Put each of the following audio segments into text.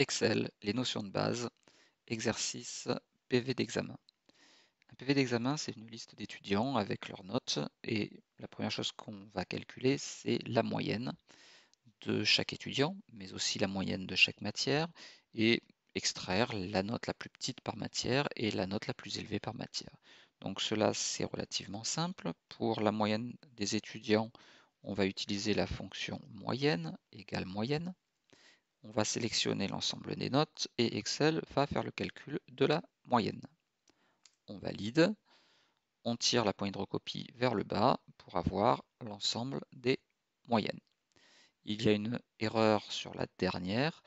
Excel, les notions de base, exercice, PV d'examen. Un PV d'examen, c'est une liste d'étudiants avec leurs notes et la première chose qu'on va calculer, c'est la moyenne de chaque étudiant, mais aussi la moyenne de chaque matière et extraire la note la plus petite par matière et la note la plus élevée par matière. Donc cela, c'est relativement simple. Pour la moyenne des étudiants, on va utiliser la fonction moyenne égale moyenne on va sélectionner l'ensemble des notes et Excel va faire le calcul de la moyenne. On valide, on tire la pointe de recopie vers le bas pour avoir l'ensemble des moyennes. Il y a une erreur sur la dernière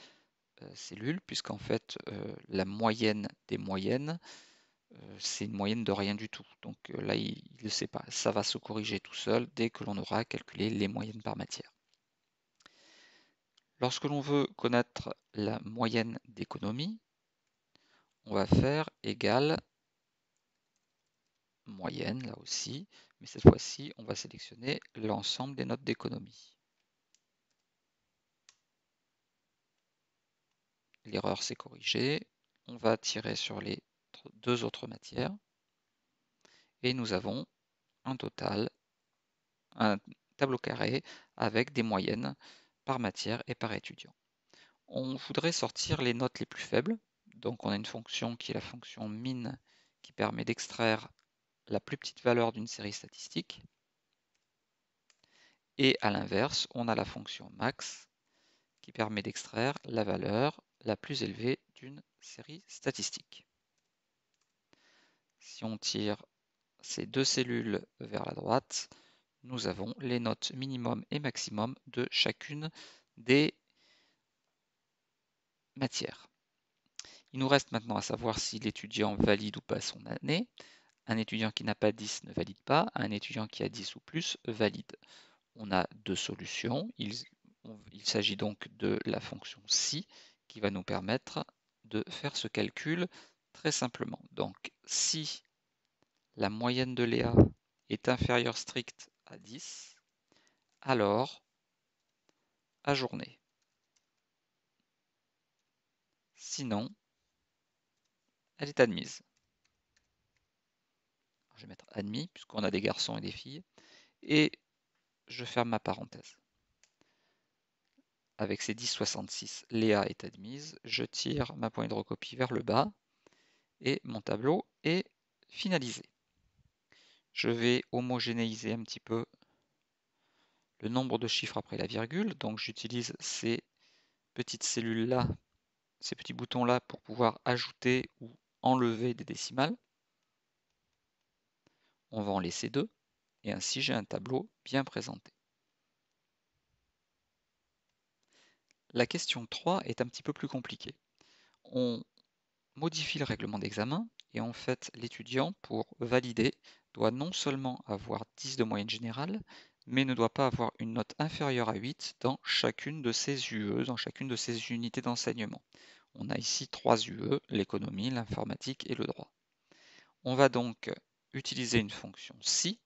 euh, cellule, puisqu'en fait euh, la moyenne des moyennes, euh, c'est une moyenne de rien du tout. Donc là, il ne sait pas. Ça va se corriger tout seul dès que l'on aura calculé les moyennes par matière. Lorsque l'on veut connaître la moyenne d'économie, on va faire égal moyenne, là aussi, mais cette fois-ci, on va sélectionner l'ensemble des notes d'économie. L'erreur s'est corrigée. On va tirer sur les deux autres matières. Et nous avons un total, un tableau carré avec des moyennes par matière et par étudiant. On voudrait sortir les notes les plus faibles, donc on a une fonction qui est la fonction min qui permet d'extraire la plus petite valeur d'une série statistique. Et à l'inverse, on a la fonction max qui permet d'extraire la valeur la plus élevée d'une série statistique. Si on tire ces deux cellules vers la droite, nous avons les notes minimum et maximum de chacune des matières. Il nous reste maintenant à savoir si l'étudiant valide ou pas son année. Un étudiant qui n'a pas 10 ne valide pas, un étudiant qui a 10 ou plus valide. On a deux solutions. Il, s'agit donc de la fonction si qui va nous permettre de faire ce calcul très simplement. Donc si la moyenne de Léa est inférieure stricte 10, alors ajournée. Sinon, elle est admise. Je vais mettre admis puisqu'on a des garçons et des filles. Et je ferme ma parenthèse. Avec ces 10,66, Léa est admise. Je tire ma pointe de recopie vers le bas et mon tableau est finalisé. Je vais homogénéiser un petit peu le nombre de chiffres après la virgule. Donc j'utilise ces petites cellules-là, ces petits boutons-là pour pouvoir ajouter ou enlever des décimales. On va en laisser deux et ainsi j'ai un tableau bien présenté. La question 3 est un petit peu plus compliquée. On modifie le règlement d'examen et en fait l'étudiant pour valider doit non seulement avoir 10 de moyenne générale, mais ne doit pas avoir une note inférieure à 8 dans chacune de ses UE, dans chacune de ses unités d'enseignement. On a ici trois UE, l'économie, l'informatique et le droit. On va donc utiliser une fonction si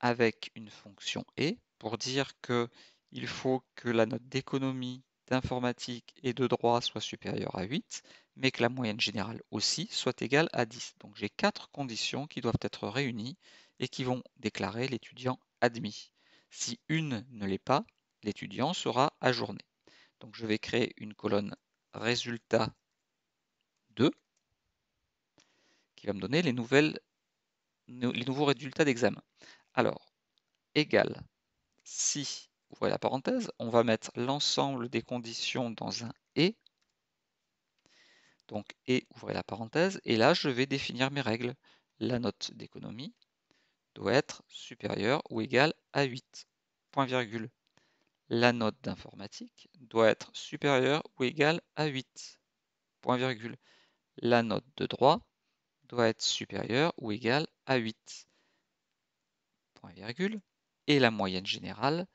avec une fonction et pour dire qu'il faut que la note d'économie, d'informatique et de droit soit supérieure à 8, mais que la moyenne générale aussi soit égale à 10. Donc j'ai quatre conditions qui doivent être réunies et qui vont déclarer l'étudiant admis. Si une ne l'est pas, l'étudiant sera ajourné. Donc je vais créer une colonne résultat 2 qui va me donner les, nouvelles, les nouveaux résultats d'examen. Alors, égal, si, voilà la parenthèse, on va mettre l'ensemble des conditions dans un donc, et, ouvrez la parenthèse, et là, je vais définir mes règles. La note d'économie doit être supérieure ou égale à 8, point virgule. La note d'informatique doit être supérieure ou égale à 8, point virgule. La note de droit doit être supérieure ou égale à 8, point virgule. Et la moyenne générale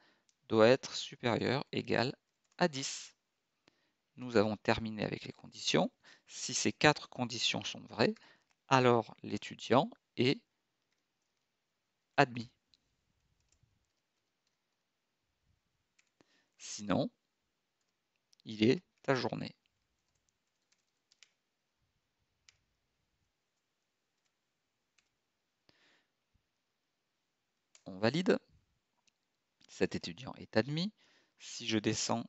doit être supérieure ou égale à 10 nous avons terminé avec les conditions. Si ces quatre conditions sont vraies, alors l'étudiant est admis. Sinon, il est ajourné. On valide. Cet étudiant est admis. Si je descends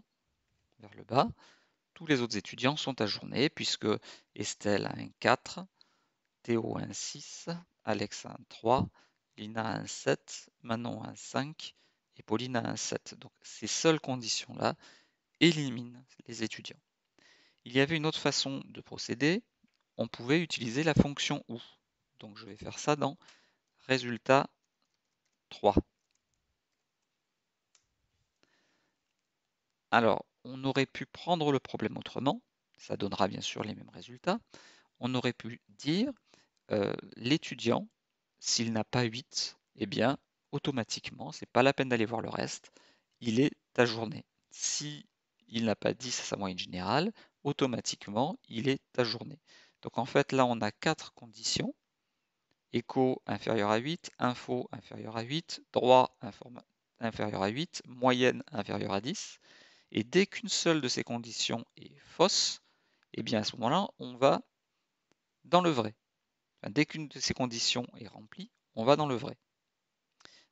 vers le bas, tous les autres étudiants sont ajournés puisque Estelle a un 4, Théo a un 6, Alex a un 3, Lina a un 7, Manon a un 5 et Pauline a un 7. Donc ces seules conditions-là éliminent les étudiants. Il y avait une autre façon de procéder, on pouvait utiliser la fonction OU. Donc je vais faire ça dans résultat 3. Alors, on aurait pu prendre le problème autrement, ça donnera bien sûr les mêmes résultats. On aurait pu dire euh, l'étudiant, s'il n'a pas 8, eh bien automatiquement, n'est pas la peine d'aller voir le reste, il est ajourné. Si il n'a pas 10 à sa moyenne générale, automatiquement, il est ajourné. Donc en fait, là, on a quatre conditions. Écho inférieur à 8, info inférieur à 8, droit inférieur à 8, moyenne inférieure à 10. Et dès qu'une seule de ces conditions est fausse, eh bien à ce moment-là, on va dans le vrai. dès qu'une de ces conditions est remplie, on va dans le vrai.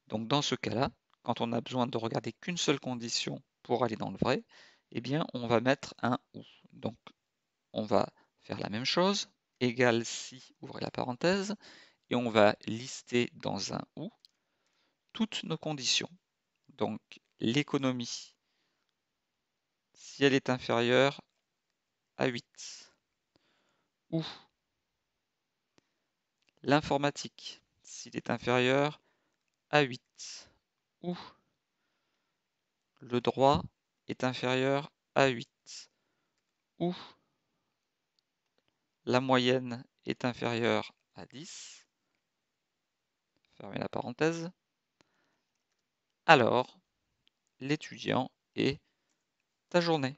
Donc dans ce cas-là, quand on a besoin de regarder qu'une seule condition pour aller dans le vrai, eh bien on va mettre un ou. Donc on va faire la même chose, égal si, ouvrez la parenthèse, et on va lister dans un ou toutes nos conditions. Donc l'économie si elle est inférieure à 8. Ou l'informatique, s'il est inférieur à 8. Ou le droit est inférieur à 8. Ou la moyenne est inférieure à 10. Fermez la parenthèse. Alors, l'étudiant est ta journée.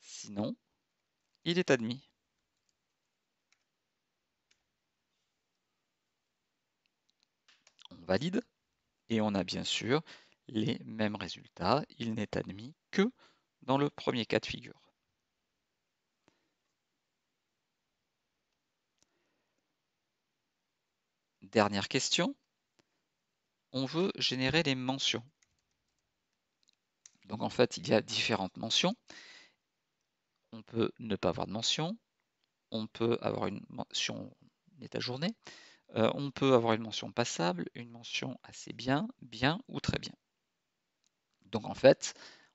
Sinon, il est admis. On valide et on a bien sûr les mêmes résultats. Il n'est admis que dans le premier cas de figure. Dernière question on veut générer des mentions. Donc en fait, il y a différentes mentions. On peut ne pas avoir de mention, on peut avoir une mention état journée, euh, on peut avoir une mention passable, une mention assez bien, bien ou très bien. Donc en fait,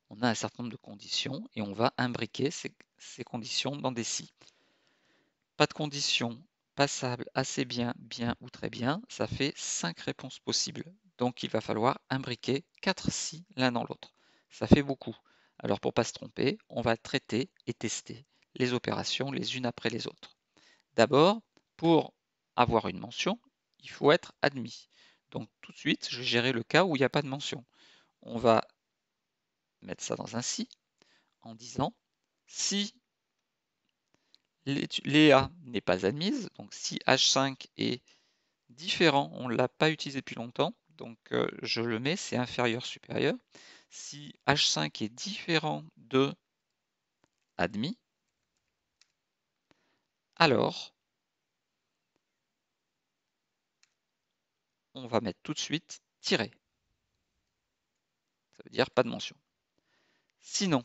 on a un certain nombre de conditions et on va imbriquer ces, conditions dans des si. Pas de conditions, passable, assez bien, bien ou très bien, ça fait 5 réponses possibles. Donc il va falloir imbriquer 4 si l'un dans l'autre. Ça fait beaucoup. Alors pour ne pas se tromper, on va traiter et tester les opérations les unes après les autres. D'abord, pour avoir une mention, il faut être admis. Donc tout de suite, je vais gérer le cas où il n'y a pas de mention. On va mettre ça dans un si en disant si l'EA n'est pas admise, donc si H5 est différent, on ne l'a pas utilisé depuis longtemps, donc euh, je le mets, c'est inférieur, supérieur. Si H5 est différent de admis, alors on va mettre tout de suite tirer. Ça veut dire pas de mention. Sinon,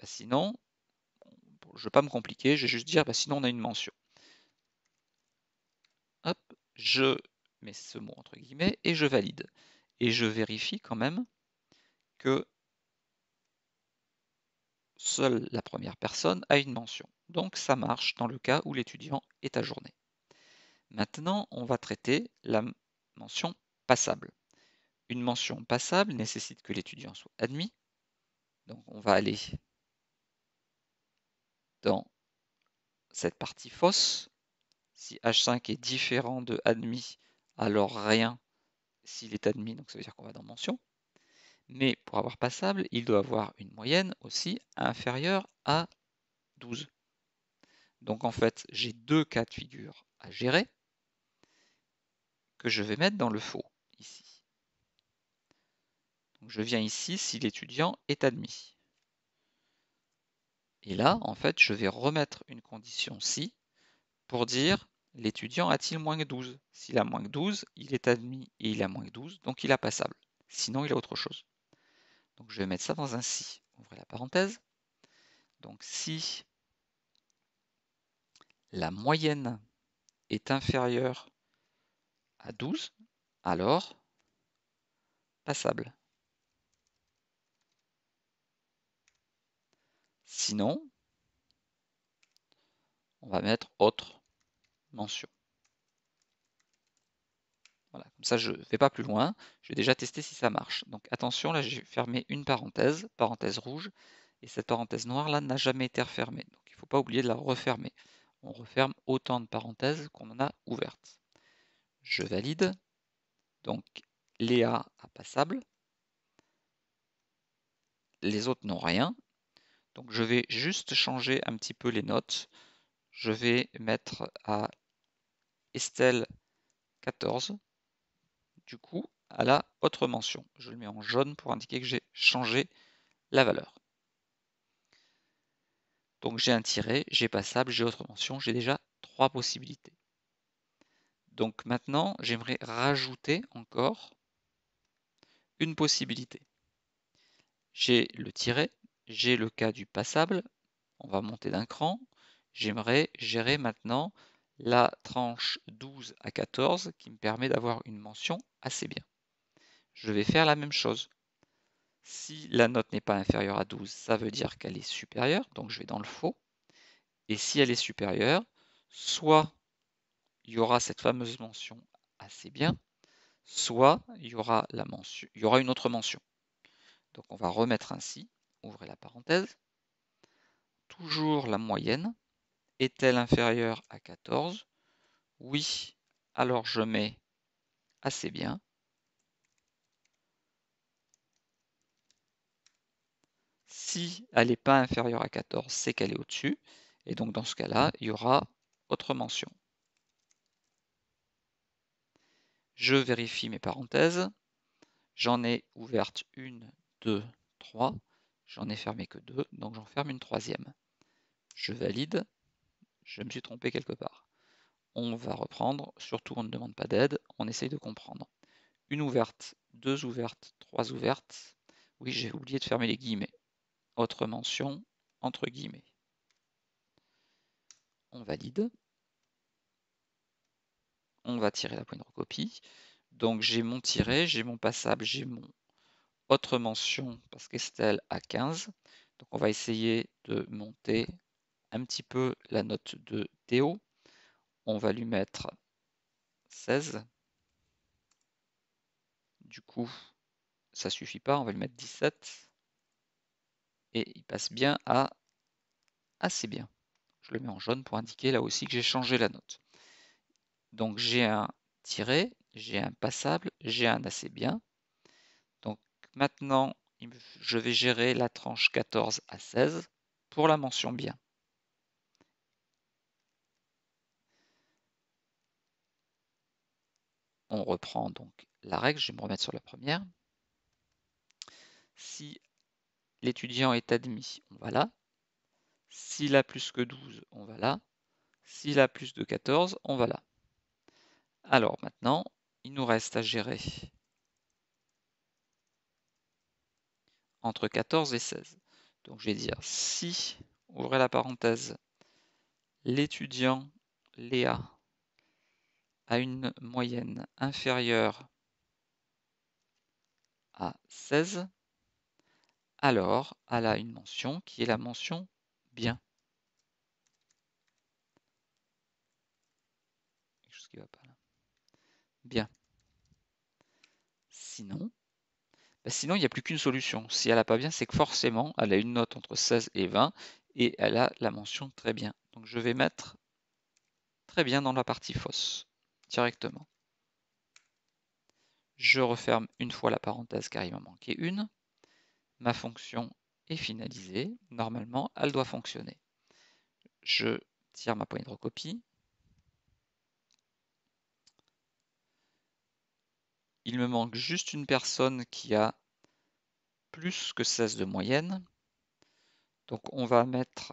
bah sinon, je ne vais pas me compliquer, je vais juste dire bah sinon on a une mention. Hop, je mais ce mot entre guillemets, et je valide. Et je vérifie quand même que seule la première personne a une mention. Donc ça marche dans le cas où l'étudiant est ajourné. Maintenant, on va traiter la mention passable. Une mention passable nécessite que l'étudiant soit admis. Donc on va aller dans cette partie fausse. Si H5 est différent de admis, alors rien s'il est admis, donc ça veut dire qu'on va dans mention. Mais pour avoir passable, il doit avoir une moyenne aussi inférieure à 12. Donc en fait, j'ai deux cas de figure à gérer que je vais mettre dans le faux ici. je viens ici si l'étudiant est admis. Et là, en fait, je vais remettre une condition si pour dire l'étudiant a-t-il moins que 12 S'il a moins que 12, il est admis et il a moins que 12, donc il a passable. Sinon, il a autre chose. Donc je vais mettre ça dans un si. Ouvrez la parenthèse. Donc si la moyenne est inférieure à 12, alors passable. Sinon, on va mettre autre. Voilà, comme ça je ne vais pas plus loin, je vais déjà tester si ça marche. Donc attention, là j'ai fermé une parenthèse, parenthèse rouge, et cette parenthèse noire là n'a jamais été refermée. Donc il ne faut pas oublier de la refermer. On referme autant de parenthèses qu'on en a ouvertes. Je valide. Donc Léa a passable. Les autres n'ont rien. Donc je vais juste changer un petit peu les notes. Je vais mettre à Estelle 14, du coup, à la autre mention. Je le mets en jaune pour indiquer que j'ai changé la valeur. Donc j'ai un tiré j'ai passable, j'ai autre mention, j'ai déjà trois possibilités. Donc maintenant, j'aimerais rajouter encore une possibilité. J'ai le tiré j'ai le cas du passable, on va monter d'un cran. J'aimerais gérer maintenant la tranche 12 à 14 qui me permet d'avoir une mention assez bien. Je vais faire la même chose. Si la note n'est pas inférieure à 12, ça veut dire qu'elle est supérieure, donc je vais dans le faux. Et si elle est supérieure, soit il y aura cette fameuse mention assez bien, soit il y aura, la mention, y aura une autre mention. Donc on va remettre ainsi, ouvrez la parenthèse, toujours la moyenne, est-elle inférieure à 14 Oui, alors je mets assez bien. Si elle n'est pas inférieure à 14, c'est qu'elle est au-dessus. Et donc dans ce cas-là, il y aura autre mention. Je vérifie mes parenthèses. J'en ai ouverte une, deux, trois. J'en ai fermé que deux, donc j'en ferme une troisième. Je valide je me suis trompé quelque part. On va reprendre, surtout on ne demande pas d'aide, on essaye de comprendre. Une ouverte, deux ouvertes, trois ouvertes. Oui, j'ai oublié de fermer les guillemets. Autre mention, entre guillemets. On valide. On va tirer la pointe de recopie. Donc j'ai mon tiré, j'ai mon passable, j'ai mon autre mention parce qu'Estelle a 15. Donc on va essayer de monter un petit peu la note de Théo. On va lui mettre 16. Du coup, ça suffit pas, on va lui mettre 17. Et il passe bien à assez bien. Je le mets en jaune pour indiquer là aussi que j'ai changé la note. Donc j'ai un tiré, j'ai un passable, j'ai un assez bien. Donc maintenant, je vais gérer la tranche 14 à 16 pour la mention bien. On reprend donc la règle, je vais me remettre sur la première. Si l'étudiant est admis, on va là. S'il a plus que 12, on va là. S'il a plus de 14, on va là. Alors maintenant, il nous reste à gérer entre 14 et 16. Donc je vais dire si, ouvrez la parenthèse, l'étudiant Léa à une moyenne inférieure à 16, alors elle a une mention qui est la mention bien. Quelque chose qui va pas là. Bien. Sinon, bah sinon il n'y a plus qu'une solution. Si elle n'a pas bien, c'est que forcément elle a une note entre 16 et 20 et elle a la mention très bien. Donc je vais mettre très bien dans la partie fausse directement. Je referme une fois la parenthèse car il m'en manquait une. Ma fonction est finalisée. Normalement, elle doit fonctionner. Je tire ma poignée de recopie. Il me manque juste une personne qui a plus que 16 de moyenne. Donc on va mettre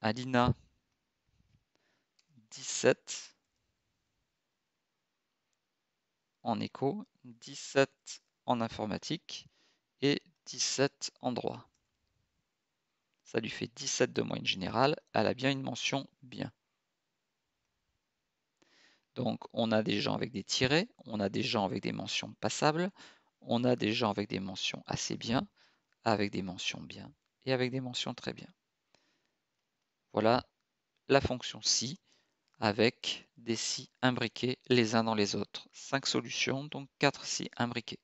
Alina 17 en écho, 17 en informatique et 17 en droit. Ça lui fait 17 de moyenne générale, elle a bien une mention bien. Donc on a des gens avec des tirés, on a des gens avec des mentions passables, on a des gens avec des mentions assez bien, avec des mentions bien et avec des mentions très bien. Voilà la fonction si avec des scies imbriqués les uns dans les autres. Cinq solutions, donc 4 scies imbriqués.